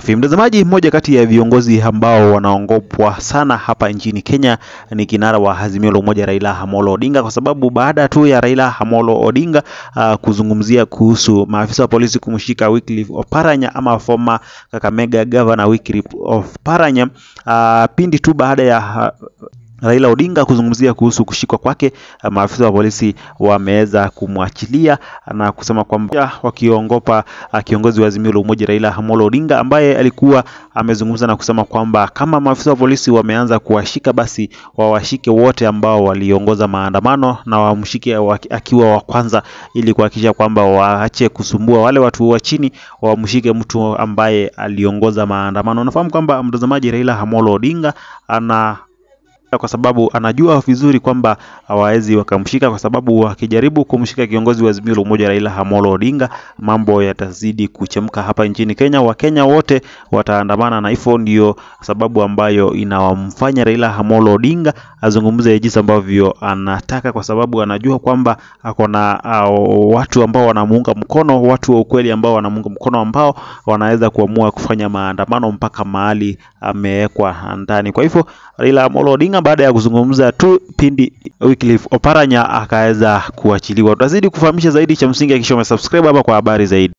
safi. Mtazamaji, mmoja kati ya viongozi ambao wanaongopwa sana hapa nchini Kenya ni kinara wa Azimio la Umoja Raila Amolo Odinga, kwa sababu baada tu ya Raila Amolo Odinga uh, kuzungumzia kuhusu maafisa wa polisi kumshika Wycliffe Oparanya ama former Kakamega governor Wycliffe Oparanya uh, pindi tu baada ya uh, Raila Odinga kuzungumzia kuhusu kushikwa kwake. Eh, maafisa wa polisi wameweza kumwachilia na kusema kwamba wakiongopa eh, kiongozi wa Azimio la Umoja Raila Amolo Odinga ambaye alikuwa amezungumza na kusema kwamba kama maafisa wa polisi wameanza kuwashika, basi wawashike wote ambao waliongoza maandamano na wamshike akiwa wa kwanza, ili kuhakikisha kwamba waache kusumbua wale watu wa chini, wamshike mtu ambaye aliongoza maandamano. Unafahamu kwamba mtazamaji, Raila Amolo Odinga ana kwa sababu anajua vizuri kwamba hawawezi wakamshika, kwa sababu wakijaribu kumshika kiongozi wa Azimio la Umoja Raila Amolo Odinga, mambo yatazidi kuchemka hapa nchini Kenya. Wakenya wote wataandamana, na hivyo ndio sababu ambayo inawamfanya Raila Amolo Odinga azungumze jinsi ambavyo anataka, kwa sababu anajua kwamba ako na watu ambao wanamuunga mkono, watu wa ukweli ambao wanamuunga mkono, ambao wanaweza kuamua kufanya maandamano mpaka mahali amewekwa ndani. Kwa hivyo Raila Amolo Odinga Inasemekana baada ya kuzungumza tu pindi Wycliffe Oparanya akaweza kuachiliwa. Tutazidi kufahamisha zaidi, cha msingi hakikisha umesubscribe hapa kwa habari zaidi.